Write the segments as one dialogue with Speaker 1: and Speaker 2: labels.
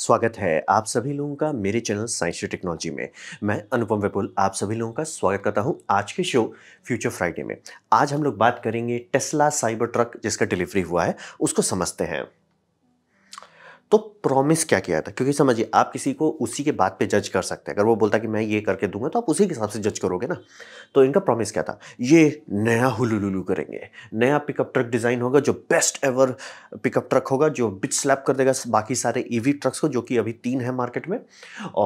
Speaker 1: स्वागत है आप सभी लोगों का मेरे चैनल साइंस टेक्नोलॉजी में मैं अनुपम विपुल आप सभी लोगों का स्वागत करता हूं आज के शो फ्यूचर फ्राइडे में आज हम लोग बात करेंगे टेस्ला साइबर ट्रक जिसका डिलीवरी हुआ है उसको समझते हैं तो प्रॉमिस क्या किया था क्योंकि समझिए आप किसी को उसी के बात पे जज कर सकते हैं अगर वो बोलता कि मैं ये करके दूंगा तो आप उसी के हिसाब से जज करोगे ना तो इनका प्रॉमिस क्या था ये नया हुलुलुलु करेंगे नया पिकअप ट्रक डिज़ाइन होगा जो बेस्ट एवर पिकअप ट्रक होगा जो बिच स्लैप कर देगा बाकी सारे ई e ट्रक्स को जो कि अभी तीन है मार्केट में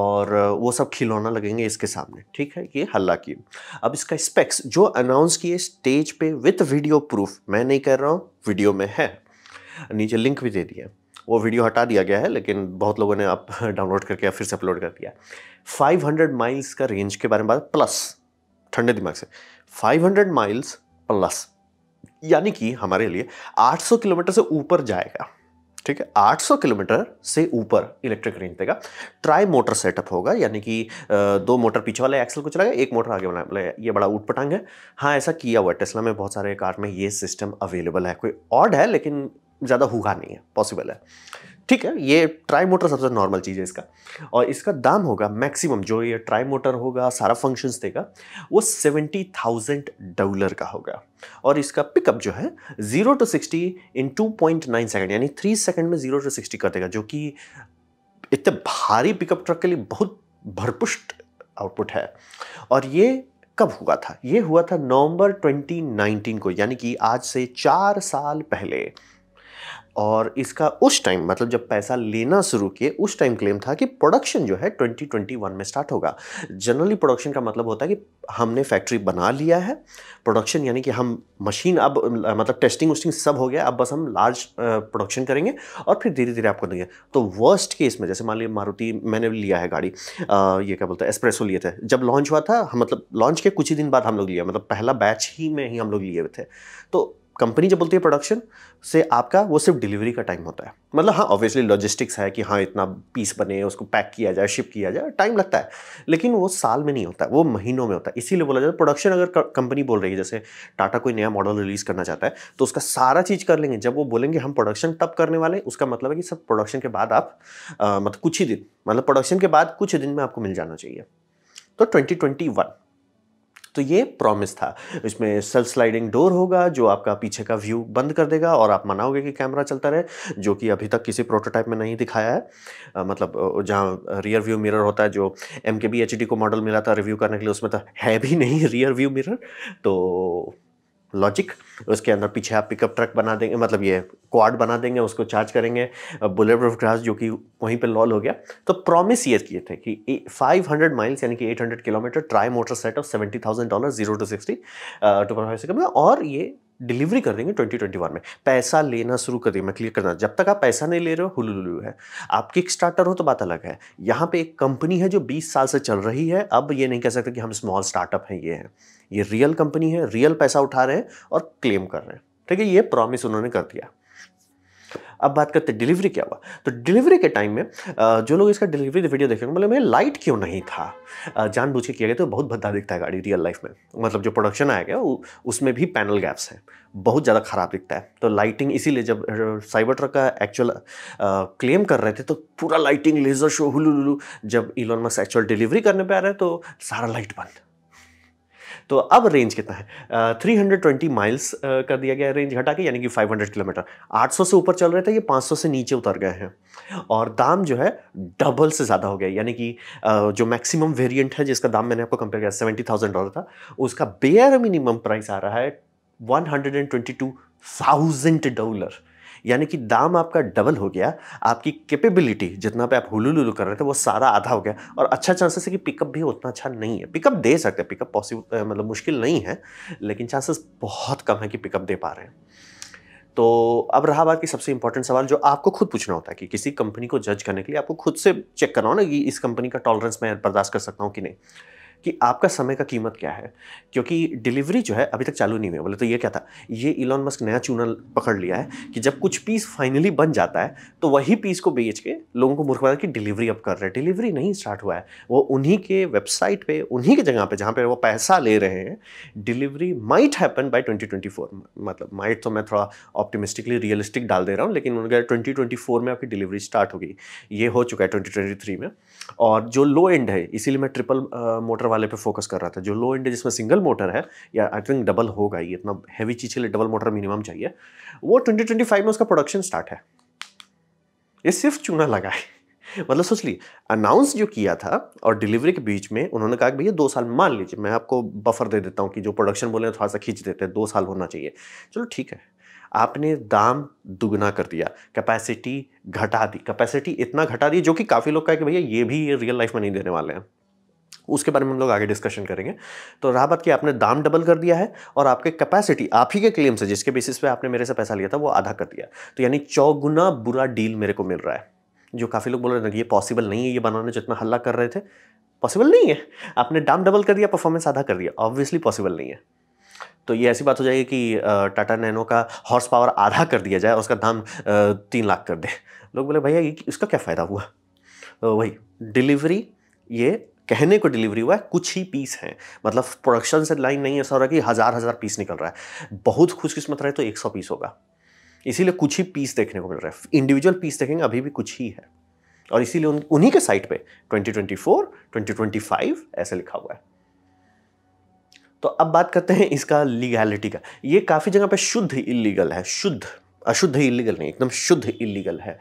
Speaker 1: और वो सब खिलौना लगेंगे इसके सामने ठीक है ये हल्ला की अब इसका स्पेक्स जो अनाउंस किए स्टेज पे विथ वीडियो प्रूफ मैं नहीं कह रहा हूँ वीडियो में है नीचे लिंक भी दे दिया वो वीडियो हटा दिया गया है लेकिन बहुत लोगों ने आप डाउनलोड करके फिर से अपलोड कर दिया 500 माइल्स का रेंज के बारे में बात प्लस ठंडे दिमाग से 500 माइल्स प्लस यानी कि हमारे लिए 800 किलोमीटर से ऊपर जाएगा ठीक है 800 किलोमीटर से ऊपर इलेक्ट्रिक रेंज देगा ट्राई मोटर सेटअप होगा यानी कि दो मोटर पीछे वाले एक्सल को चलाएगा एक मोटर आगे वाला ये बड़ा ऊटपटांग है हाँ ऐसा किया हुआ है टेस्ला में बहुत सारे कार में ये सिस्टम अवेलेबल है कोई ऑड है लेकिन ज़्यादा हुआ नहीं है पॉसिबल है ठीक है ये ट्राई मोटर सबसे नॉर्मल चीज़ है इसका और इसका दाम होगा मैक्सिमम जो ये ट्राई मोटर होगा सारा फंक्शंस देगा वो सेवेंटी थाउजेंड डॉलर का होगा और इसका पिकअप जो है zero to sixty in two point nine second यानी थ्री सेकेंड में जीरो टू सिक्सटी कर देगा जो कि इतने भारी पिकअप ट्रक के लिए बहुत भरपुष्ट आउटपुट है और ये कब हुआ था ये हुआ था नवंबर 2019 को यानी कि आज से चार साल पहले और इसका उस टाइम मतलब जब पैसा लेना शुरू किए उस टाइम क्लेम था कि प्रोडक्शन जो है 2021 में स्टार्ट होगा जनरली प्रोडक्शन का मतलब होता है कि हमने फैक्ट्री बना लिया है प्रोडक्शन यानी कि हम मशीन अब मतलब टेस्टिंग उस्टिंग सब हो गया अब बस हम लार्ज प्रोडक्शन करेंगे और फिर धीरे धीरे आपको देंगे तो वर्स्ट केस में जैसे मान लीजिए मारुति मैंने लिया है गाड़ी आ, ये क्या बोलते हैं एक्सप्रेसो लिए थे जब लॉन्च हुआ था मतलब लॉन्च के कुछ ही दिन बाद हम लोग लिया मतलब पहला बैच ही में ही हम लोग लिए हुए थे तो कंपनी जब बोलती है प्रोडक्शन से आपका वो सिर्फ डिलीवरी का टाइम होता है मतलब हाँ ऑब्वियसली लॉजिस्टिक्स है कि हाँ इतना पीस बने उसको पैक किया जाए शिप किया जाए टाइम लगता है लेकिन वो साल में नहीं होता है वो महीनों में होता है इसीलिए बोला जाता है प्रोडक्शन अगर कंपनी बोल रही है जैसे टाटा कोई नया मॉडल रिलीज करना चाहता है तो उसका सारा चीज़ कर लेंगे जब वो बोलेंगे हम प्रोडक्शन तब करने वाले उसका मतलब है कि सब प्रोडक्शन के बाद आप मतलब कुछ ही दिन मतलब प्रोडक्शन के बाद कुछ दिन में आपको मिल जाना चाहिए तो ट्वेंटी तो ये प्रॉमिस था इसमें सेल्फ स्लाइडिंग डोर होगा जो आपका पीछे का व्यू बंद कर देगा और आप मनाओगे कि कैमरा चलता रहे जो कि अभी तक किसी प्रोटोटाइप में नहीं दिखाया है आ, मतलब जहाँ रियर व्यू मिरर होता है जो M K B H D को मॉडल मिला था रिव्यू करने के लिए उसमें तो है भी नहीं रियर व्यू मिरर तो लॉजिक उसके अंदर पीछे आप पिकअप ट्रक बना देंगे मतलब ये क्वाड बना देंगे उसको चार्ज करेंगे बुलेट प्रूफ ग्रास जो कि वहीं पे लॉल हो गया तो प्रॉमिस ये किए थे कि 500 माइल्स यानी कि 800 kilometre tri motor set of thousand dollar zero to sixty two point five और ये डिलीवरी कर देंगे 2021 में पैसा लेना शुरू कर देंगे मैं क्लियर करना जब तक आप पैसा नहीं ले रहे हो हुलुलुलु है आप किक स्टार्टर हो तो बात अलग है यहाँ पे एक कंपनी है जो 20 साल से चल रही है अब ये नहीं कह सकते कि हम स्मॉल स्टार्टअप हैं ये है ये रियल कंपनी है रियल पैसा उठा रहे हैं और क्लेम कर रहे हैं ठीक है ये प्रॉमिस उन्होंने कर दिया अब बात करते हैं डिलीवरी क्या हुआ तो डिलीवरी के टाइम में जो लोग इसका डिलीवरी वीडियो देखेंगे मतलब मैं लाइट क्यों नहीं था जानबूझ के किया गया तो बहुत भद्दा दिखता है गाड़ी रियल लाइफ में मतलब जो प्रोडक्शन आया गया उसमें भी पैनल गैप्स हैं बहुत ज़्यादा ख़राब दिखता है तो लाइटिंग इसीलिए जब साइबर ट्रक का एक्चुअल क्लेम कर रहे थे तो पूरा लाइटिंग लेज़र शो हुलू जब इलोन मस्क एक्चुअल डिलीवरी करने पर आ रहे हैं तो सारा लाइट बंद तो अब रेंज कितना है थ्री हंड्रेड ट्वेंटी माइल्स कर दिया गया रेंज घटा के यानी कि फाइव हंड्रेड किलोमीटर आठ सौ से ऊपर चल रहे थे ये पाँच सौ से नीचे उतर गए हैं और दाम जो है डबल से ज़्यादा हो गया यानी कि जो मैक्सिमम वेरियंट है जिसका दाम मैंने आपको कंपेयर किया सेवेंटी थाउजेंड डॉलर था उसका बेयर मिनिमम प्राइस आ रहा है one hundred and twenty two thousand dollar यानी कि दाम आपका डबल हो गया आपकी कैपेबिलिटी जितना पे आप हुलू कर रहे थे वो सारा आधा हो गया और अच्छा चांसेस है कि पिकअप भी उतना अच्छा नहीं है पिकअप दे सकते हैं पिकअप पॉसिबल मतलब मुश्किल नहीं है लेकिन चांसेस बहुत कम है कि पिकअप दे पा रहे हैं तो अब रहा बात की सबसे इंपॉर्टेंट सवाल जो आपको खुद पूछना होता है कि किसी कंपनी को जज करने के लिए आपको खुद से चेक करना हो ना कि इस कंपनी का टॉलरेंस मैं बर्दाश्त कर सकता हूँ कि नहीं कि आपका समय का कीमत क्या है क्योंकि डिलीवरी जो है अभी तक चालू नहीं हुई बोले तो ये क्या था ये इलॉन मस्क नया चूना पकड़ लिया है कि जब कुछ पीस फाइनली बन जाता है तो वही पीस को बेच के लोगों को मूर्ख बना कि डिलीवरी अब कर रहे हैं डिलीवरी नहीं स्टार्ट हुआ है वो उन्हीं के वेबसाइट पर उन्हीं के जगह पर जहाँ पर वो पैसा ले रहे हैं delivery might happen by twenty मतलब माइट तो मैं थोड़ा ऑप्टिमिस्टिकली रियलिस्टिक डाल दे रहा हूँ लेकिन उनका ट्वेंटी में आपकी डिलीवरी स्टार्ट होगी ये हो चुका है ट्वेंटी में और जो लो एंड है इसीलिए मैं ट्रिपल मोटर वाले पे फोकस कर रहा था जो लो इंड जिसमें सिंगल मोटर है या आई थिंक डबल होगा ये इतना हैवी चीज़ के लिए डबल मोटर मिनिमम चाहिए वो 2025 में उसका प्रोडक्शन स्टार्ट है ये सिर्फ चूना लगा है मतलब सोच ली अनाउंस जो किया था और डिलीवरी के बीच में उन्होंने कहा कि भैया दो साल मान लीजिए मैं आपको बफर दे देता हूँ कि जो प्रोडक्शन बोले थोड़ा सा खींच देते हैं दो साल होना चाहिए चलो ठीक है आपने दाम दुगना कर दिया कैपेसिटी घटा दी कैपेसिटी इतना घटा दी जो कि काफ़ी लोग का कि भैया ये भी ये रियल लाइफ में नहीं देने वाले हैं उसके बारे में हम लोग आगे डिस्कशन करेंगे तो रहा बात कि आपने दाम डबल कर दिया है और आपके कैपेसिटी आप ही के क्लेम से जिसके बेसिस पे आपने मेरे से पैसा लिया था वो आधा कर दिया तो यानी चौगुना बुरा डील मेरे को मिल रहा है जो काफ़ी लोग बोल रहे थे ये पॉसिबल नहीं है ये बनाने जितना हल्ला कर रहे थे पॉसिबल नहीं है आपने दाम डबल कर दिया परफॉर्मेंस आधा कर दिया ऑब्वियसली पॉसिबल नहीं है तो ये ऐसी बात हो जाएगी कि टाटा नैनो का हॉर्स पावर आधा कर दिया जाए और उसका दाम तीन लाख कर दे लोग बोले भैया इसका क्या फ़ायदा हुआ तो वही डिलीवरी ये कहने को डिलीवरी हुआ है कुछ ही पीस हैं मतलब प्रोडक्शन से लाइन नहीं ऐसा हो रहा कि हज़ार हज़ार पीस निकल रहा है बहुत खुशकिस्मत रहे तो एक सौ पीस होगा इसीलिए कुछ ही पीस देखने को मिल रहा है इंडिविजुअल पीस देखेंगे अभी भी कुछ ही है और इसीलिए उन उन्हीं के साइट पे 2024, 2025 ऐसे लिखा हुआ है तो अब बात करते हैं इसका लीगैलिटी का ये काफ़ी जगह पे शुद्ध इलीगल है शुद्ध अशुद्ध इलीगल नहीं एकदम शुद्ध इलीगल है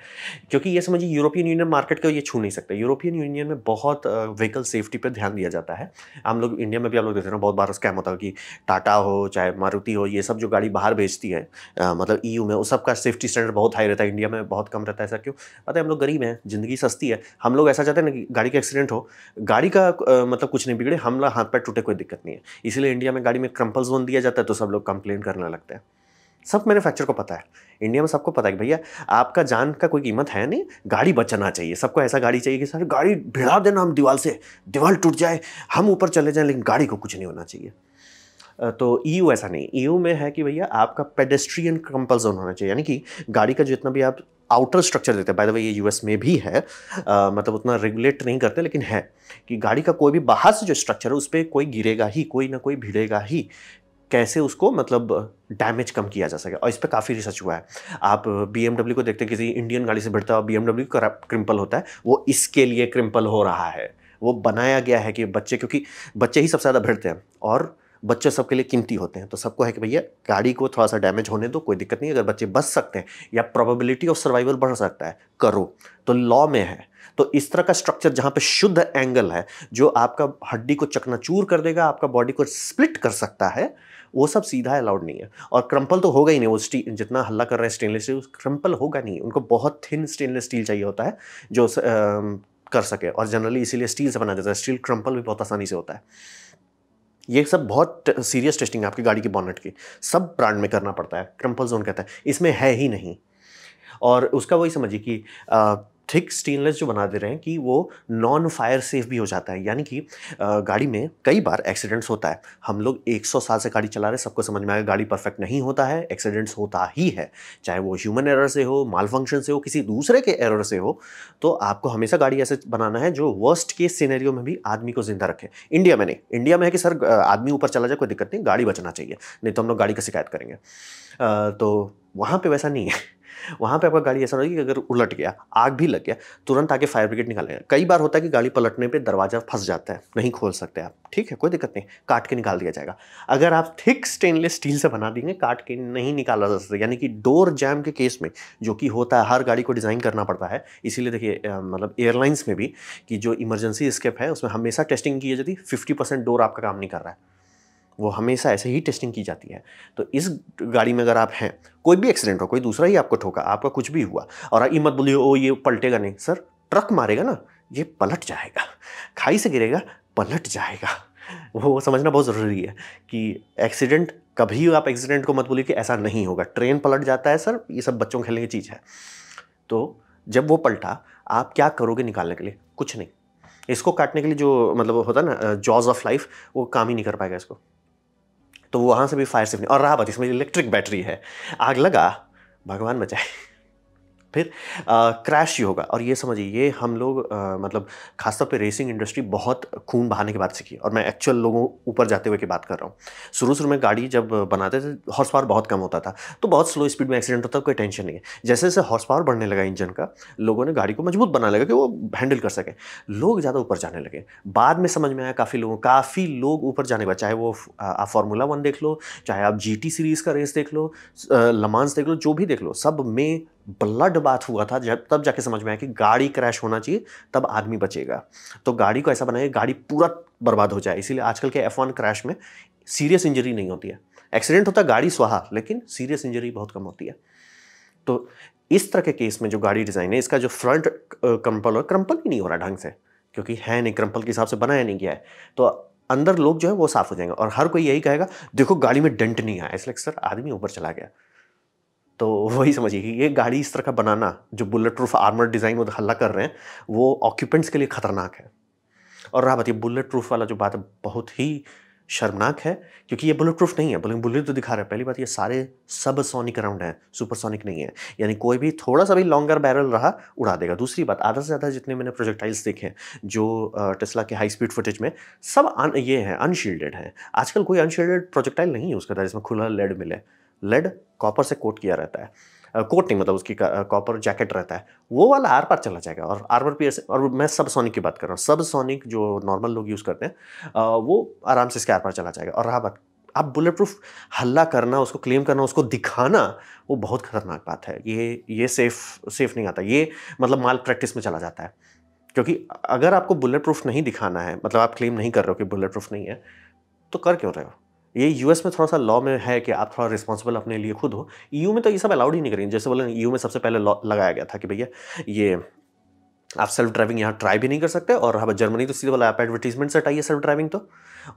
Speaker 1: क्योंकि ये समझिए यूरोपियन यूनियन मार्केट को ये छू नहीं सकते यूरोपियन यूनियन में बहुत व्हीकल सेफ्टी पर ध्यान दिया जाता है हम लोग इंडिया में भी आप लोग देखते हैं बहुत बार स्कैम होता है कि टाटा हो चाहे मारुति हो ये सब जो गाड़ी बाहर भेजती है आ, मतलब ई e में उस सबका सेफ्टी स्टैंडर्ड बहुत हाई रहता है इंडिया में बहुत कम रहता है ऐसा क्यों पता है हम लोग गरीब हैं ज़िंदगी सस्ती है हम लोग ऐसा चाहते हैं ना कि गाड़ी का एक्सीडेंट हो गाड़ी का मतलब कुछ नहीं बिगड़े हम लोग हाथ पैर टूटे कोई दिक्कत नहीं है इसीलिए इंडिया में गाड़ी में क्रम्पल जोन दिया जाता है तो सब लोग कंप्लेन करने लगते हैं सब मैन्युफैक्चर को पता है इंडिया में सबको पता है कि भैया आपका जान का कोई कीमत है नहीं गाड़ी बचाना चाहिए सबको ऐसा गाड़ी चाहिए कि सर गाड़ी भिड़ा देना हम दीवार से दीवार टूट जाए हम ऊपर चले जाएँ लेकिन गाड़ी को कुछ नहीं होना चाहिए तो ई e ऐसा नहीं ई e में है कि भैया आपका पेडेस्ट्रियन कंपल्सन होना चाहिए यानी कि गाड़ी का जितना भी आप आउटर स्ट्रक्चर देते हैं बाय द वे ये यूएस में भी है आ, मतलब उतना रेगुलेट नहीं करते लेकिन है कि गाड़ी का कोई भी बाहर से जो स्ट्रक्चर है उस पर कोई गिरेगा ही कोई ना कोई भिड़ेगा ही कैसे उसको मतलब डैमेज कम किया जा सके और इस पर काफ़ी रिसर्च हुआ है आप बी को देखते हैं किसी इंडियन गाड़ी से भिड़ता है बी एमडब्ल्यू क्रिम्पल होता है वो इसके लिए क्रिम्पल हो रहा है वो बनाया गया है कि बच्चे क्योंकि बच्चे ही सबसे ज़्यादा भिड़ते हैं और बच्चे सबके लिए कीमती होते हैं तो सबको है कि भैया गाड़ी को थोड़ा सा डैमेज होने दो कोई दिक्कत नहीं अगर बच्चे बच सकते हैं या प्रोबेबिलिटी ऑफ सर्वाइवल बढ़ सकता है करो तो लॉ में है तो इस तरह का स्ट्रक्चर जहाँ पे शुद्ध एंगल है जो आपका हड्डी को चकनाचूर कर देगा आपका बॉडी को स्प्लिट कर सकता है वो सब सीधा अलाउड नहीं है और क्रम्पल तो होगा ही नहीं वो स्टील जितना हल्ला कर रहा है स्टेनलेस स्टील क्रम्पल होगा नहीं उनको बहुत थिन स्टेनलेस स्टील चाहिए होता है जो स, आ, कर सके और जनरली इसीलिए स्टील से बनाया जाता है स्टील क्रम्पल भी बहुत आसानी से होता है ये सब बहुत सीरियस टेस्टिंग है आपकी गाड़ी की बॉनेट की सब ब्रांड में करना पड़ता है क्रम्पल जोन कहता है इसमें है ही नहीं और उसका वही समझिए कि थिक स्टेनलेस जो बना दे रहे हैं कि वो नॉन फायर सेफ भी हो जाता है यानी कि गाड़ी में कई बार एक्सीडेंट्स होता है हम लोग 100 साल से गाड़ी चला रहे हैं सबको समझ में आएगा गाड़ी परफेक्ट नहीं होता है एक्सीडेंट्स होता ही है चाहे वो ह्यूमन एरर से हो माल फंक्शन से हो किसी दूसरे के एरर से हो तो आपको हमेशा गाड़ी ऐसे बनाना है जो वर्स्ट केस सीनेरियो में भी आदमी को जिंदा रखे इंडिया में नहीं इंडिया में है कि सर आदमी ऊपर चला जाए कोई दिक्कत नहीं गाड़ी बचना चाहिए नहीं तो हम लोग गाड़ी का शिकायत करेंगे तो वहाँ पर वैसा नहीं है वहाँ पे आपका गाड़ी ऐसा रहेगी कि अगर उलट गया आग भी लग गया तुरंत आगे फायर ब्रिगेड निकालेगा कई बार होता है कि गाड़ी पलटने पर दरवाज़ा फंस जाता है नहीं खोल सकते आप ठीक है कोई दिक्कत नहीं काट के निकाल दिया जाएगा अगर आप थिक स्टेनलेस स्टील से बना देंगे काट के नहीं निकाला जा सकता यानी कि डोर जैम के केस में जो कि होता है हर गाड़ी को डिज़ाइन करना पड़ता है इसीलिए देखिए मतलब एयरलाइंस में भी कि जो इमरजेंसी स्केप है उसमें हमेशा टेस्टिंग की जाती है फिफ्टी डोर आपका काम नहीं कर रहा है वो हमेशा ऐसे ही टेस्टिंग की जाती है तो इस गाड़ी में अगर आप हैं कोई भी एक्सीडेंट हो कोई दूसरा ही आपको ठोका आपका कुछ भी हुआ और ये मत बोलिए ओ ये पलटेगा नहीं सर ट्रक मारेगा ना ये पलट जाएगा खाई से गिरेगा पलट जाएगा वो समझना बहुत ज़रूरी है कि एक्सीडेंट कभी आप एक्सीडेंट को मत बोलिए कि ऐसा नहीं होगा ट्रेन पलट जाता है सर ये सब बच्चों खेलने की चीज़ है तो जब वो पलटा आप क्या करोगे निकालने के लिए कुछ नहीं इसको काटने के लिए जो मतलब होता है ना जॉज ऑफ लाइफ वो काम ही नहीं कर पाएगा इसको तो वहाँ से भी फायर सेफ्टी और रहा बात इसमें इलेक्ट्रिक बैटरी है आग लगा भगवान बचाए फिर क्रैश ही होगा और ये समझिए ये हम लोग आ, मतलब खासतौर पे रेसिंग इंडस्ट्री बहुत खून बहाने के बाद सीखी और मैं एक्चुअल लोगों ऊपर जाते हुए की बात कर रहा हूँ शुरू शुरू में गाड़ी जब बनाते थे हॉर्स पावर बहुत कम होता था तो बहुत स्लो स्पीड में एक्सीडेंट होता कोई टेंशन नहीं है जैसे जैसे हॉर्स पावर बढ़ने लगा इंजन का लोगों ने गाड़ी को मजबूत बना लगा कि वो हैंडल कर सकें लोग ज़्यादा ऊपर जाने लगे बाद में समझ में आया काफ़ी लोगों काफ़ी लोग ऊपर जाने का चाहे वो आप फार्मूला वन देख लो चाहे आप जी सीरीज़ का रेस देख लो लमांस देख लो जो भी देख लो सब में ब्लड बात हुआ था जब तब जाके समझ में आया कि गाड़ी क्रैश होना चाहिए तब आदमी बचेगा तो गाड़ी को ऐसा बनाया गाड़ी पूरा बर्बाद हो जाए इसीलिए आजकल के एफ क्रैश में सीरियस इंजरी नहीं होती है एक्सीडेंट होता है गाड़ी स्वाहा लेकिन सीरियस इंजरी बहुत कम होती है तो इस तरह के केस में जो गाड़ी डिज़ाइन है इसका जो फ्रंट क्रम्पल और क्रम्पल ही नहीं हो रहा ढंग से क्योंकि है नहीं क्रम्पल के हिसाब से बनाया नहीं गया है तो अंदर लोग जो है वो साफ़ हो जाएंगे और हर कोई यही कहेगा देखो गाड़ी में डेंट नहीं आया इसलिए सर आदमी ऊपर चला गया तो वही समझिए कि ये गाड़ी इस तरह का बनाना जो बुलेट प्रूफ आर्मर डिज़ाइन वो हल्ला कर रहे हैं वो ऑक्यूपेंट्स के लिए ख़तरनाक है और रहा बात ये बुलेट प्रूफ वाला जो बात है बहुत ही शर्मनाक है क्योंकि ये बुलेट प्रूफ नहीं है बल्कि बुलेट तो दिखा रहे हैं पहली बात ये सारे सब सोनिक राउंड हैं सुपर सोनिक नहीं है यानी कोई भी थोड़ा सा भी लॉन्गर बैरल रहा उड़ा देगा दूसरी बात आधा से ज़्यादा जितने मैंने प्रोजेक्टाइल्स देखे जो टेस्ला के हाई स्पीड फुटेज में सब ये हैं अनशील्डेड हैं आजकल कोई अनशील्डेड प्रोजेक्टाइल नहीं उसके अंदर जिसमें खुला लेड मिले लेड कॉपर से कोट किया रहता है कोट नहीं मतलब उसकी कॉपर जैकेट रहता है वो वाला आर पार चला जाएगा और आर्मर पियर से और मैं सब सोनिक की बात कर रहा हूँ सब सोनिक जो नॉर्मल लोग यूज़ करते हैं वो आराम से इसके आर पार चला जाएगा और रहा बात आप बुलेट प्रूफ हल्ला करना उसको क्लेम करना उसको दिखाना वो बहुत खतरनाक बात है ये ये सेफ सेफ नहीं आता ये मतलब माल प्रैक्टिस में चला जाता है क्योंकि अगर आपको बुलेट प्रूफ नहीं दिखाना है मतलब आप क्लेम नहीं कर रहे हो कि बुलेट प्रूफ नहीं है तो कर क्यों रहे हो ये यूएस में थोड़ा सा लॉ में है कि आप थोड़ा रिस्पॉन्सिबल अपने लिए खुद हो ईयू e में तो ये सब अलाउड ही नहीं करेंगे जैसे बोले ईयू e में सबसे पहले लॉ लगाया गया था कि भैया ये आप सेल्फ ड्राइविंग यहाँ ट्राई भी नहीं कर सकते और अब जर्मनी तो सीधे बोला आप एडवर्टीजमेंट से हटाइए सेल्फ ड्राइविंग तो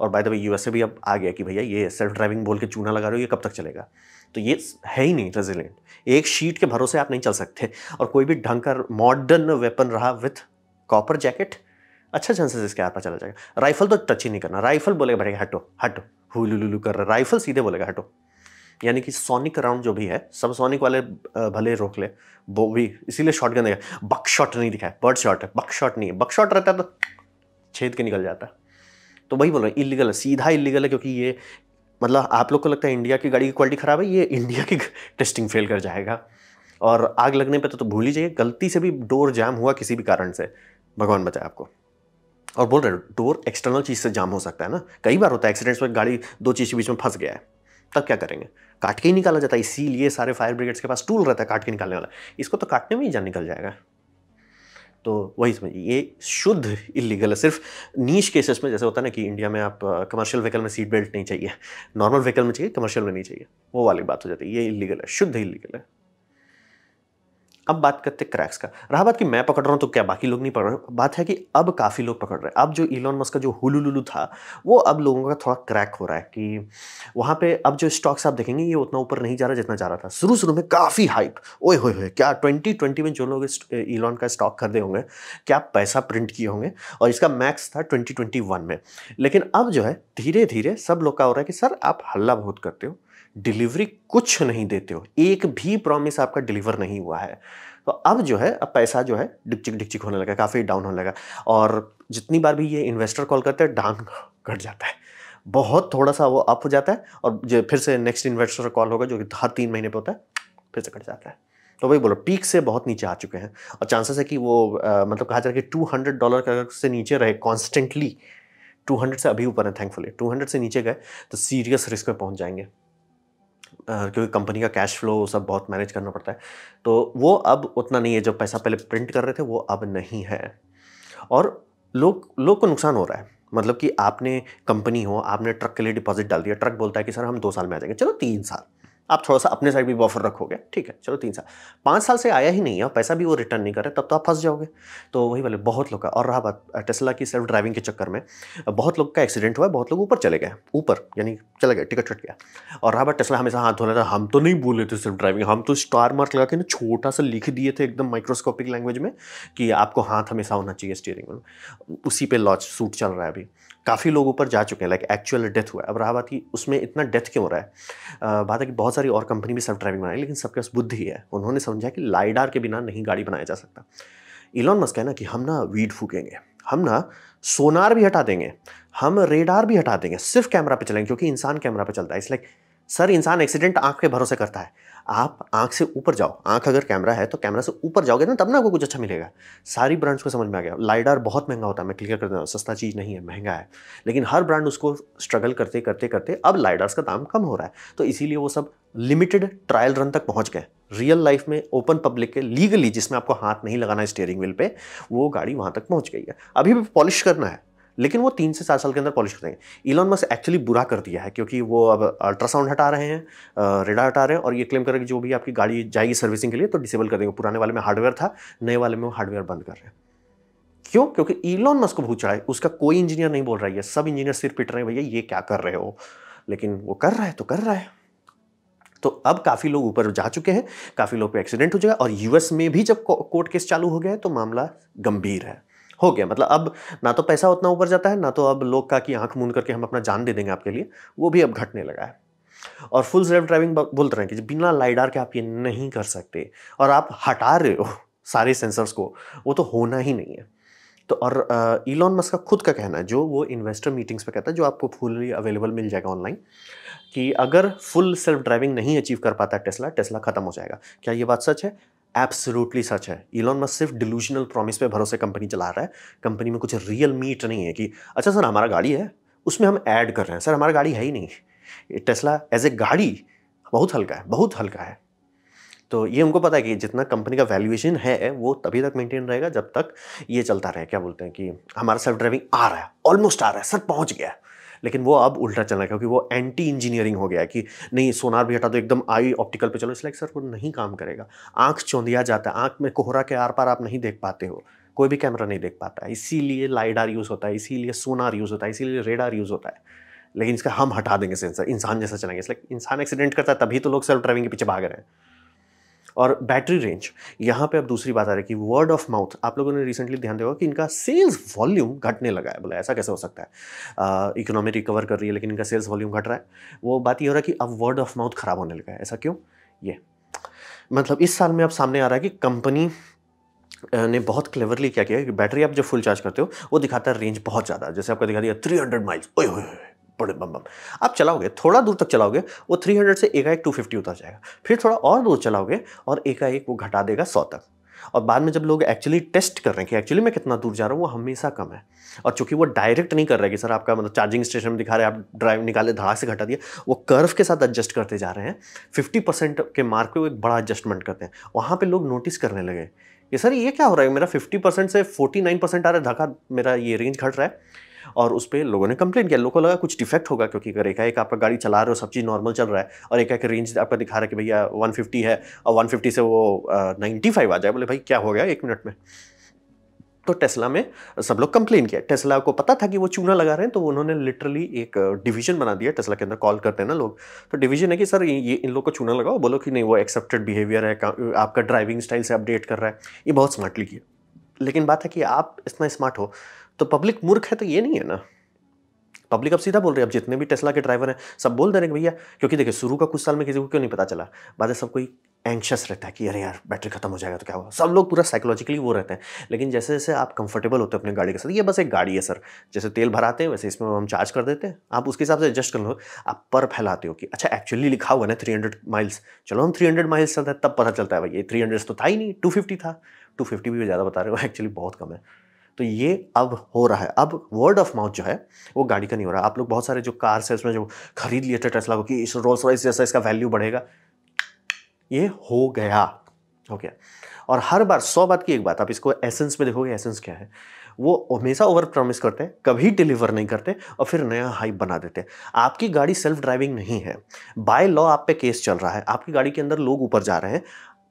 Speaker 1: और बाय द वे यूएसए भी अब आ गया कि भैया ये सेल्फ ड्राइविंग बोल के चूना लगा रहे हो ये कब तक चलेगा तो ये है ही नहीं रेजिलेंट एक शीट के भरोसे आप नहीं चल सकते और कोई भी ढंग का मॉडर्न वेपन रहा विथ कॉपर जैकेट अच्छा चांसेस इसके हाथ में चला जाएगा राइफल तो टच ही नहीं करना राइफल बोलेगा बैठेगा हटो हटो हुलुलुलु कर रहा राइफल सीधे बोलेगा हटो यानी कि सोनिक राउंड जो भी है सब सोनिक वाले भले रोक ले वो भी इसीलिए शॉट गन देखा बक शॉट नहीं दिखा है बर्ड शॉट है बक शॉट नहीं है बक शॉट रहता है तो छेद के निकल जाता है तो वही बोल रहे हैं इलीगल है सीधा इलीगल है क्योंकि ये मतलब आप लोग को लगता है इंडिया की गाड़ी की क्वालिटी ख़राब है ये इंडिया की टेस्टिंग फेल कर जाएगा और आग लगने पर तो, तो भूल ही जाइए गलती से भी डोर जाम हुआ किसी भी कारण से भगवान बचाए आपको और बोल रहे हैं डोर एक्सटर्नल चीज़ से जाम हो सकता है ना कई बार होता है एक्सीडेंट्स में गाड़ी दो चीज़ के बीच में फंस गया है तब क्या करेंगे काट के ही निकाला जाता है इसीलिए सारे फायर ब्रिगेड्स के पास टूल रहता है काट के निकालने वाला इसको तो काटने में ही जान निकल जाएगा तो वही समझिए ये शुद्ध इलीगल है सिर्फ नीच केसेस में जैसे होता है ना कि इंडिया में आप कमर्शियल व्हीकल में सीट बेल्ट नहीं चाहिए नॉर्मल व्हीकल में चाहिए कमर्शियल में नहीं चाहिए वो वाली बात हो जाती है ये इलीगल है शुद्ध इलीगल है अब बात करते हैं क्रैक्स का रहा बात कि मैं पकड़ रहा हूँ तो क्या बाकी लोग नहीं पकड़ रहे बात है कि अब काफ़ी लोग पकड़ रहे हैं अब जो इलॉन मस्क का जो हुलुलुलु था वो अब लोगों का थोड़ा क्रैक हो रहा है कि वहाँ पे अब जो स्टॉक्स आप देखेंगे ये उतना ऊपर नहीं जा रहा जितना जा रहा था शुरू शुरू में काफ़ी हाइप ओए होए होए क्या ट्वेंटी ट्वेंटी में जो लोग इलॉन का स्टॉक खरीदे होंगे क्या पैसा प्रिंट किए होंगे और इसका मैक्स था ट्वेंटी ट्वेंटी वन में लेकिन अब जो है धीरे धीरे सब लोग का हो रहा है कि सर आप हल्ला बहुत करते हो डिलीवरी कुछ नहीं देते हो एक भी प्रॉमिस आपका डिलीवर नहीं हुआ है तो अब जो है अब पैसा जो है डिपचिक डिपचिक होने लगा काफ़ी डाउन होने लगा और जितनी बार भी ये इन्वेस्टर कॉल करते हैं डांग घट जाता है बहुत थोड़ा सा वो अप हो जाता है और जो फिर से नेक्स्ट इन्वेस्टर कॉल होगा जो कि हर तीन महीने पर होता है फिर से कट जाता है तो वही बोलो पीक से बहुत नीचे आ चुके हैं और चांसेस है कि वो आ, मतलब कहा जा रहा है कि टू हंड्रेड डॉलर से नीचे रहे कॉन्स्टेंटली टू हंड्रेड से अभी ऊपर है थैंकफुली टू हंड्रेड से नीचे गए तो सीरियस रिस्क में पहुंच जाएंगे क्योंकि कंपनी का कैश फ्लो सब बहुत मैनेज करना पड़ता है तो वो अब उतना नहीं है जो पैसा पहले प्रिंट कर रहे थे वो अब नहीं है और लोग लोग को नुकसान हो रहा है मतलब कि आपने कंपनी हो आपने ट्रक के लिए डिपॉजिट डाल दिया ट्रक बोलता है कि सर हम दो साल में आ जाएंगे चलो तीन साल आप थोड़ा सा अपने साइड भी बफर रखोगे ठीक है चलो तीन साल पाँच साल से आया ही नहीं है पैसा भी वो रिटर्न नहीं करे तब तो आप फंस जाओगे तो वही वाले बहुत लोग का और रहा बात टेस्ला की सेल्फ ड्राइविंग के चक्कर में बहुत लोग का एक्सीडेंट हुआ बहुत लोग ऊपर चले गए ऊपर यानी चले गए टिकट छट गया और रहा बात टेस्ला हमेशा हाथ धोना था हम तो नहीं बोले थे सेल्फ ड्राइविंग हम तो स्टार मार्क लगा के ना छोटा सा लिख दिए थे एकदम माइक्रोस्कोपिक लैंग्वेज में कि आपको हाथ हमेशा होना चाहिए स्टीयरिंग में उसी पर लॉज सूट चल रहा है अभी काफ़ी लोग ऊपर जा चुके हैं लाइक एक्चुअल डेथ हुआ है अब रहा बात की उसमें इतना डेथ क्यों हो रहा है बात है कि बहुत सारी और कंपनी भी सब ड्राइविंग बनाई लेकिन सबके पास बुद्धि है उन्होंने समझा कि लाइडार के बिना नहीं गाड़ी बनाया जा सकता इलॉन मस्क है ना कि हम ना वीड फूकेंगे हम ना सोनार भी हटा देंगे हम रेडार भी हटा देंगे सिर्फ कैमरा पे चलेंगे क्योंकि इंसान कैमरा पे चलता है इसलिए सर इंसान एक्सीडेंट आंख के भरोसे करता है आप आंख से ऊपर जाओ आंख अगर कैमरा है तो कैमरा से ऊपर जाओगे ना तब ना आपको कुछ अच्छा मिलेगा सारी ब्रांड्स को समझ में आ गया लाइडार बहुत महंगा होता है मैं क्लियर कर देता हूँ सस्ता चीज़ नहीं है महंगा है लेकिन हर ब्रांड उसको स्ट्रगल करते करते करते अब लाइडार्स का दाम कम हो रहा है तो इसीलिए वो सब लिमिटेड ट्रायल रन तक पहुँच गए रियल लाइफ में ओपन पब्लिक के लीगली जिसमें आपको हाथ नहीं लगाना है स्टेयरिंग व्हील पे वो गाड़ी वहाँ तक पहुँच गई है अभी भी पॉलिश करना है लेकिन वो तीन से चार साल के अंदर पॉलिश कर देंगे इलॉन मस्क एक्चुअली बुरा कर दिया है क्योंकि वो अब अल्ट्रासाउंड हटा रहे हैं रेडार हटा रहे हैं और ये क्लेम हैं कि जो भी आपकी गाड़ी जाएगी सर्विसिंग के लिए तो डिसेबल कर देंगे पुराने वाले में हार्डवेयर था नए वाले में वो हार्डवेयर बंद कर रहे हैं क्यों क्योंकि इलॉन मस्क को भूत चढ़ा है उसका कोई इंजीनियर नहीं बोल रहा है सब इंजीनियर सिर पिट रहे हैं भैया ये क्या कर रहे हो लेकिन वो कर रहा है तो कर रहा है तो अब काफ़ी लोग ऊपर जा चुके हैं काफ़ी लोग पे एक्सीडेंट हो जाएगा और यूएस में भी जब कोर्ट केस चालू हो गया है तो मामला गंभीर है हो गया मतलब अब ना तो पैसा उतना ऊपर जाता है ना तो अब लोग का कि आंख मूंद करके हम अपना जान दे देंगे आपके लिए वो भी अब घटने लगा है और फुल सेल्फ ड्राइविंग बोलते रहे कि बिना लाइडार के आप ये नहीं कर सकते और आप हटा रहे हो सारे सेंसर्स को वो तो होना ही नहीं है तो और इलॉन मस्क का खुद का कहना है जो वो इन्वेस्टर मीटिंग्स पे कहता है जो आपको फुली अवेलेबल मिल जाएगा ऑनलाइन कि अगर फुल सेल्फ ड्राइविंग नहीं अचीव कर पाता टेस्ला टेस्ला ख़त्म हो जाएगा क्या ये बात सच है एब्सोलूटली सच है इलॉन मस्क सिर्फ डिलूजनल प्रॉमिस पे भरोसे कंपनी चला रहा है कंपनी में कुछ रियल मीट नहीं है कि अच्छा सर हमारा गाड़ी है उसमें हम ऐड कर रहे हैं सर हमारा गाड़ी है ही नहीं टेस्ला एज ए गाड़ी बहुत हल्का है बहुत हल्का है तो ये उनको पता है कि जितना कंपनी का वैल्यूएशन है वो तभी तक मेंटेन रहेगा जब तक ये चलता रहे क्या बोलते हैं कि हमारा सेल्फ ड्राइविंग आ रहा है ऑलमोस्ट आ रहा है सर पहुंच गया है लेकिन वो अब उल्टा चल रहा है क्योंकि वो एंटी इंजीनियरिंग हो गया कि नहीं सोनार भी हटा दो तो एकदम आई ऑप्टिकल पे चलो इसलिए सर वो नहीं काम करेगा आँख चौंधिया जाता है आँख में कोहरा के आर पार आप नहीं देख पाते हो कोई भी कैमरा नहीं देख पाता है इसीलिए लाइडार यूज़ होता है इसीलिए सोनार यूज़ होता है इसीलिए रेडार यूज़ होता है लेकिन इसका हम हटा देंगे सेंसर इंसान जैसा चलेंगे इसलिए इंसान एक्सीडेंट करता है तभी तो लोग सेल्फ ड्राइविंग के पीछे भाग रहे हैं और बैटरी रेंज यहाँ पे अब दूसरी बात आ रही है कि वर्ड ऑफ माउथ आप लोगों ने रिसेंटली ध्यान दिया कि इनका सेल्स वॉल्यूम घटने लगा है बोला ऐसा कैसे हो सकता है इकोनॉमी रिकवर कर रही है लेकिन इनका सेल्स वॉल्यूम घट रहा है वो बात ये हो रहा है कि अब वर्ड ऑफ माउथ ख़राब होने लगा है ऐसा क्यों ये मतलब इस साल में अब सामने आ रहा है कि कंपनी ने बहुत क्लेवरली क्या किया कि बैटरी आप जब फुल चार्ज करते हो वो दिखाता है रेंज बहुत ज़्यादा जैसे आपको दिखा दिया थ्री हंड्रेड माइल्स ओए बड़े बम बम आप चलाओगे थोड़ा दूर तक चलाओगे वो 300 से एकाएक 250 उतर जाएगा फिर थोड़ा और दूर चलाओगे और एकाएक वो घटा देगा सौ तक और बाद में जब लोग एक्चुअली टेस्ट कर रहे हैं कि एक्चुअली मैं कितना दूर जा रहा हूँ वो हमेशा कम है और चूंकि वो डायरेक्ट नहीं कर रहे कि सर आपका मतलब चार्जिंग स्टेशन में दिखा रहे हैं आप ड्राइव निकाले धड़ाक से घटा दिया वो कर्व के साथ एडजस्ट करते जा रहे हैं फिफ्टी परसेंट के मार्क पे वो एक बड़ा एडजस्टमेंट करते हैं वहाँ पर लोग नोटिस करने लगे कि सर ये क्या हो रहा है मेरा फिफ्टी परसेंट से फोर्टी नाइन परसेंट आ रहा है धक्का मेरा ये रेंज घट रहा है और उस पर लोगों ने कंप्लेन किया लोगों को लगा कुछ डिफेक्ट होगा क्योंकि अगर एक एक आपका गाड़ी चला रहे हो सब चीज़ नॉर्मल चल रहा है और एक एक रेंज आपका दिखा रहा है कि भैया वन है और वन से वो नाइन्टी आ जाए बोले भाई क्या हो गया एक मिनट में तो टेस्ला में सब लोग कंप्लेन किया टेस्ला को पता था कि वो चूना लगा रहे हैं तो उन्होंने लिटरली एक डिवीजन बना दिया टेस्ला के अंदर कॉल करते हैं ना लोग तो डिवीजन है कि सर ये इन लोग को चूना लगाओ बोलो कि नहीं वो एक्सेप्टेड बिहेवियर है आपका ड्राइविंग स्टाइल से अपडेट कर रहा है ये बहुत स्मार्टली किया लेकिन बात है कि आप इतना स्मार्ट हो तो पब्लिक मूर्ख है तो ये नहीं है ना पब्लिक अब सीधा बोल रही है अब जितने भी टेस्ला के ड्राइवर हैं सब बोल दे रहे हैं भैया क्योंकि देखिए शुरू का कुछ साल में किसी को क्यों नहीं पता चला बाद सब कोई एंक्शस रहता है कि अरे यार बैटरी खत्म हो जाएगा तो क्या होगा सब लोग पूरा साइकोलॉजिकली वो रहते हैं लेकिन जैसे जैसे आप कंफर्टेबल होते हैं अपने गाड़ी के साथ ये बस एक गाड़ी है सर जैसे तेल भराते हैं वैसे इसमें हम चार्ज कर देते हैं आप उसके हिसाब से एडजस्ट कर लो आप पर फैलाते हो कि अच्छा एक्चुअली लिखा हुआ ना थ्री हंड्रेड माइल्स चलो हम थ्री हंड्रेड माइल्स चलते हैं तब पता चलता है भाई ये थ्री हंड्रेड तो था ही नहीं टू फिफ्टी था टू फिफ्टी भी ज़्यादा बता रहे हो एक्चुअली बहुत कम है तो ये अब हो रहा है अब वर्ड ऑफ माउथ जो है वो गाड़ी का नहीं हो रहा आप लोग बहुत सारे जो कार से उसमें जो खरीद लिए थे टेस्ला को कि इस रोल्स रॉयस जैसा इसका वैल्यू बढ़ेगा ये हो गया हो गया और हर बार सौ बात की एक बात आप इसको एसेंस में देखोगे एसेंस क्या है वो हमेशा ओवर प्रॉमिस करते हैं कभी डिलीवर नहीं करते और फिर नया हाइप बना देते हैं आपकी गाड़ी सेल्फ ड्राइविंग नहीं है बाय लॉ आप पे केस चल रहा है आपकी गाड़ी के अंदर लोग ऊपर जा रहे हैं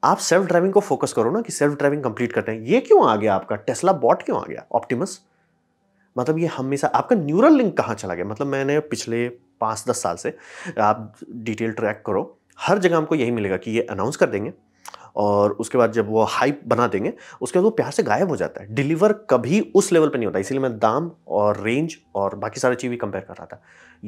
Speaker 1: आप सेल्फ ड्राइविंग को फोकस करो ना कि सेल्फ ड्राइविंग कंप्लीट करते हैं ये क्यों आ गया आपका टेस्ला बॉट क्यों आ गया ऑप्टिमस मतलब ये हमेशा आपका न्यूरल लिंक कहाँ चला गया मतलब मैंने पिछले पाँच दस साल से आप डिटेल ट्रैक करो हर जगह हमको यही मिलेगा कि ये अनाउंस कर देंगे और उसके बाद जब वो हाइप बना देंगे उसके बाद वो प्यार से गायब हो जाता है डिलीवर कभी उस लेवल पे नहीं होता इसीलिए मैं दाम और रेंज और बाकी सारी चीज़ भी कंपेयर कर रहा था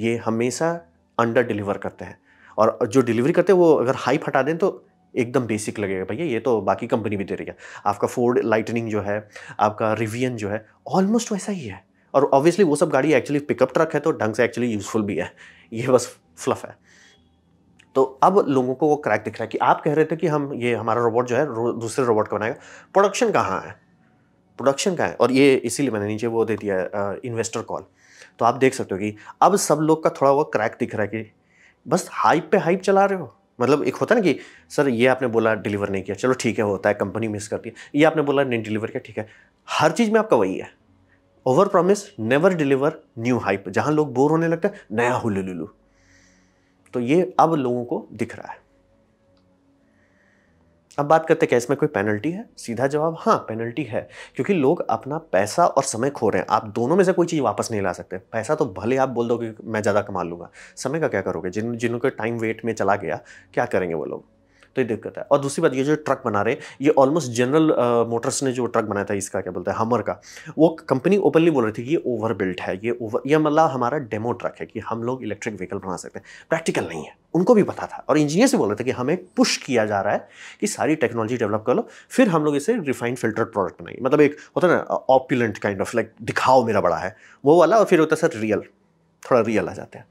Speaker 1: ये हमेशा अंडर डिलीवर करते हैं और जो डिलीवरी करते हैं वो अगर हाइप हटा दें तो एकदम बेसिक लगेगा भैया ये तो बाकी कंपनी भी दे रही है आपका फोर्ड लाइटनिंग जो है आपका रिवियन जो है ऑलमोस्ट वैसा ही है और ऑब्वियसली वो सब गाड़ी एक्चुअली पिकअप ट्रक है तो ढंग से एक्चुअली यूज़फुल भी है ये बस फ्लफ है तो अब लोगों को वो क्रैक दिख रहा है कि आप कह रहे थे कि हम ये हमारा रोबोट जो है रो, दूसरे रोबोट को बनाएगा प्रोडक्शन कहाँ है प्रोडक्शन कहाँ है और ये इसीलिए मैंने नीचे वो दे दिया है इन्वेस्टर कॉल तो आप देख सकते हो कि अब सब लोग का थोड़ा वो क्रैक दिख रहा है कि बस हाइप पे हाइप चला रहे हो मतलब एक होता ना कि सर ये आपने बोला डिलीवर नहीं किया चलो ठीक है होता है कंपनी मिस करती है ये आपने बोला नहीं डिलीवर किया ठीक है हर चीज़ में आपका वही है over promise never deliver new hype जहाँ लोग बोर होने लगते हैं नया हुलुलुलू तो ये अब लोगों को दिख रहा है अब बात करते क्या इसमें कोई पेनल्टी है सीधा जवाब हाँ पेनल्टी है क्योंकि लोग अपना पैसा और समय खो रहे हैं आप दोनों में से कोई चीज़ वापस नहीं ला सकते पैसा तो भले आप बोल दो कि मैं ज़्यादा कमा लूँगा समय का क्या करोगे जिन जिनके टाइम वेट में चला गया क्या करेंगे वो लोग तो ये दिक्कत है और दूसरी बात ये जो ट्रक बना रहे ये ऑलमोस्ट जनरल मोटर्स ने जो ट्रक बनाया था इसका क्या बोलते हैं हमर का वो कंपनी ओपनली बोल रही थी कि ये ओवर बिल्ट है ये ओवर यह मतलब हमारा डेमो ट्रक है कि हम लोग इलेक्ट्रिक व्हीकल बना सकते हैं प्रैक्टिकल नहीं है उनको भी पता था और इंजीनियर से बोल रहे थे कि हमें पुश किया जा रहा है कि सारी टेक्नोलॉजी डेवलप कर लो फिर हम लोग इसे रिफाइंड फिल्टर प्रोडक्ट बनाएंगे मतलब एक होता है ना ऑपुलेंट काइंड ऑफ लाइक दिखाओ मेरा बड़ा है वो वाला और फिर होता है सर रियल थोड़ा रियल आ जाते हैं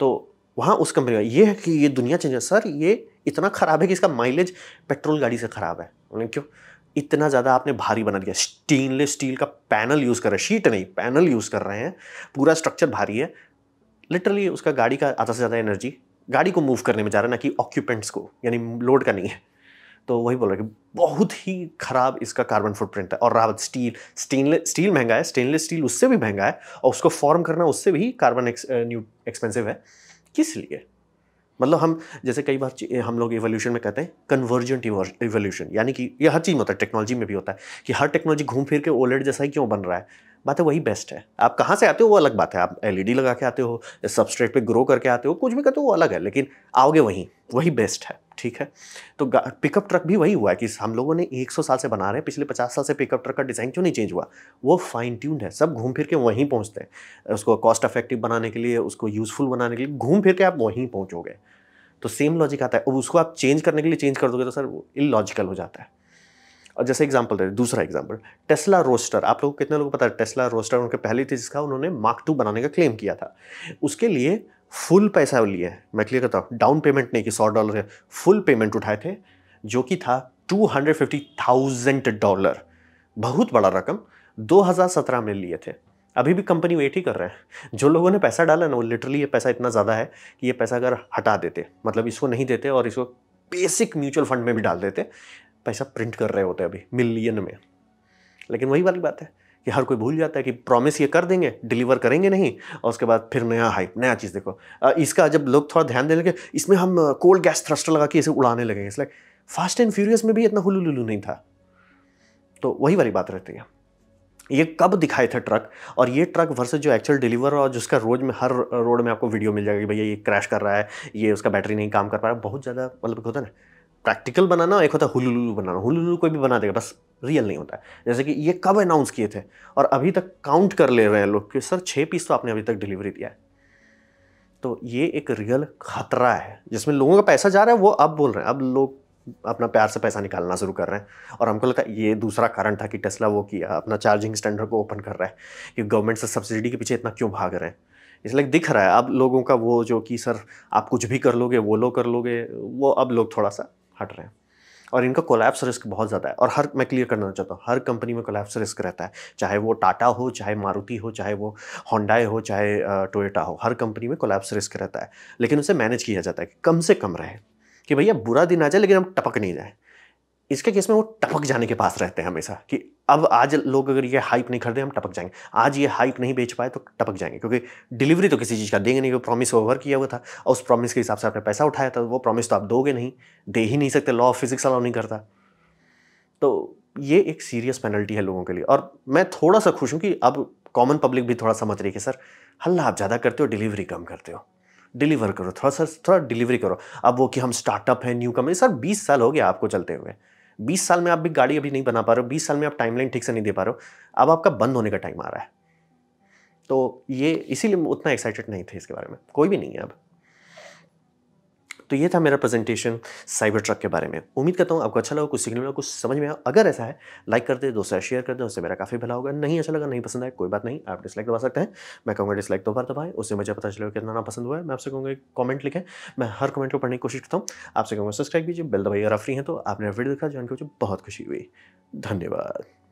Speaker 1: तो वहाँ उस कंपनी का ये है कि ये दुनिया चेंज है सर ये इतना ख़राब है कि इसका माइलेज पेट्रोल गाड़ी से ख़राब है उन्हें क्यों इतना ज़्यादा आपने भारी बना दिया स्टेनलेस स्टील का पैनल यूज़ कर रहे हैं शीट नहीं पैनल यूज़ कर रहे हैं पूरा स्ट्रक्चर भारी है लिटरली उसका गाड़ी का आधा से ज़्यादा एनर्जी गाड़ी को मूव करने में जा रहा है ना कि ऑक्यूपेंट्स को यानी लोड का नहीं है तो वही बोल रहे कि बहुत ही ख़राब इसका कार्बन फुटप्रिंट है और रहा स्टील स्टेनलेस स्टील महंगा है स्टेनलेस स्टील उससे भी महंगा है और उसको फॉर्म करना उससे भी कार्बन एक्स, न्यू एक्सपेंसिव है किस लिए मतलब हम जैसे कई बार हम लोग इवोल्यूशन में कहते हैं कन्वर्जेंट इवोल्यूशन यानी कि यह हर चीज़ में होता है टेक्नोलॉजी में भी होता है कि हर टेक्नोलॉजी घूम फिर के ओलेट जैसा ही क्यों बन रहा है बात है वही बेस्ट है आप कहाँ से आते हो वो अलग बात है आप एल लगा के आते हो सबस्ट्रेट पे ग्रो करके आते हो कुछ भी करते हो वो अलग है लेकिन आओगे वहीं वही बेस्ट है ठीक है तो पिकअप ट्रक भी वही हुआ है कि हम लोगों ने 100 साल से बना रहे हैं पिछले 50 साल से पिकअप ट्रक का डिज़ाइन क्यों नहीं चेंज हुआ वो फाइन ट्यून है सब घूम फिर के वहीं पहुंचते हैं उसको कॉस्ट इफेक्टिव बनाने के लिए उसको यूज़फुल बनाने के लिए घूम फिर के आप वहीं पहुँचोगे तो सेम लॉजिक आता है अब उसको आप चेंज करने के लिए चेंज कर दोगे तो सर वो इलॉजिकल हो जाता है और जैसे एग्जाम्पल दे दूसरा एग्जाम्पल टेस्ला रोस्टर आप लोग कितने लोग पता है टेस्ला रोस्टर उनके पहले थे जिसका उन्होंने मार्क टू बनाने का क्लेम किया था उसके लिए फुल पैसा लिया है मैं क्लियर करता हूँ डाउन पेमेंट नहीं कि सौ डॉलर है फुल पेमेंट उठाए थे जो कि था two hundred fifty thousand dollar बहुत बड़ा रकम 2017 में लिए थे अभी भी कंपनी वेट ही कर रहे हैं जो लोगों ने पैसा डाला ना वो लिटरली ये पैसा इतना ज़्यादा है कि ये पैसा अगर हटा देते मतलब इसको नहीं देते और इसको बेसिक म्यूचुअल फंड में भी डाल देते पैसा प्रिंट कर रहे होते अभी मिलियन में लेकिन वही वाली बात है कि हर कोई भूल जाता है कि प्रॉमिस ये कर देंगे डिलीवर करेंगे नहीं और उसके बाद फिर नया हाइप नया चीज़ देखो इसका जब लोग थोड़ा ध्यान देने लगे इसमें हम कोल्ड गैस थ्रस्टर लगा के इसे उड़ाने लगे इसलिए फास्ट एंड फ्यूरियस में भी इतना हुलू नहीं था तो वही वाली बात रहती है ये कब दिखाए थे ट्रक और ये ट्रक वर्सेस जो एक्चुअल डिलीवर और जिसका रोज में हर रोड में आपको वीडियो मिल जाएगा कि भैया ये क्रैश कर रहा है ये उसका बैटरी नहीं काम कर पा रहा है बहुत ज़्यादा मतलब होता है ना प्रैक्टिकल बनाना एक होता है हुलुलू बनाना हुलुलू कोई भी बना देगा बस रियल नहीं होता है जैसे कि ये कब अनाउंस किए थे और अभी तक काउंट कर ले रहे हैं लोग कि सर छः पीस तो आपने अभी तक डिलीवरी दिया है तो ये एक रियल खतरा है जिसमें लोगों का पैसा जा रहा है वो अब बोल रहे हैं अब लोग अपना प्यार से पैसा निकालना शुरू कर रहे हैं और हमको लगता है ये दूसरा कारण था कि टेस्ला वो किया अपना चार्जिंग स्टैंडर्ड को ओपन कर रहा है कि गवर्नमेंट से सब्सिडी के पीछे इतना क्यों भाग रहे हैं इसलिए दिख रहा है अब लोगों का वो जो कि सर आप कुछ भी कर लोगे वो लो कर लोगे वो अब लोग थोड़ा सा हट रहे हैं और इनका कोलैप्स रिस्क बहुत ज़्यादा है और हर मैं क्लियर करना चाहता हूँ हर कंपनी में कोलैप्स रिस्क रहता है चाहे वो टाटा हो चाहे मारुति हो चाहे वो होंडाई हो चाहे टोयोटा हो हर कंपनी में कोलैप्स रिस्क रहता है लेकिन उसे मैनेज किया जाता है कि कम से कम रहे कि भैया बुरा दिन आ जाए लेकिन हम टपक नहीं जाए इसके केस में वो टपक जाने के पास रहते हैं हमेशा कि अब आज लोग अगर ये हाइप नहीं खरीदे हम टपक जाएंगे आज ये हाइप नहीं बेच पाए तो टपक जाएंगे क्योंकि डिलीवरी तो किसी चीज़ का देंगे नहीं वो प्रॉमिस ओवर किया हुआ था और उस प्रॉमिस के हिसाब से आपने पैसा उठाया था वो प्रॉमिस तो आप दोगे नहीं दे ही नहीं सकते लॉ ऑफ फिजिक्स अलाउ नहीं करता तो ये एक सीरियस पेनल्टी है लोगों के लिए और मैं थोड़ा सा खुश हूँ कि अब कॉमन पब्लिक भी थोड़ा समझ रही है कि सर हल्ला आप ज़्यादा करते हो डिलीवरी कम करते हो डिलीवर करो थोड़ा सा थोड़ा डिलीवरी करो अब वो कि हम स्टार्टअप हैं न्यू कंपनी सर बीस साल हो गया आपको चलते हुए बीस साल में आप भी गाड़ी अभी नहीं बना पा रहे हो बीस साल में आप टाइमलाइन ठीक से नहीं दे पा रहे हो अब आपका बंद होने का टाइम आ रहा है तो ये इसीलिए उतना एक्साइटेड नहीं थे इसके बारे में कोई भी नहीं है अब तो ये था मेरा प्रेजेंटेशन साइबर ट्रक के बारे में उम्मीद करता हूँ आपको अच्छा लगा कुछ सीखने में कुछ समझ में आया अगर ऐसा है लाइक कर दे दोस्तों शेयर कर दे उससे मेरा काफ़ी भला होगा नहीं अच्छा लगा नहीं पसंद आया कोई बात नहीं आप डिसलाइक दबा सकते हैं मैं कहूँगा डिसलाइक तो बार दबाएं उससे मुझे पता चलेगा कितना ना पसंद हुआ है मैं आपसे कहूँगा कमेंट लिखें मैं हर कमेंट को पढ़ने की कोशिश करता हूँ आपसे कहूँगा सब्सक्राइब कीजिए बेल दबाइए और आप फ्री हैं तो आपने वीडियो देखा जो उनकी मुझे बहुत खुशी हुई धन्यवाद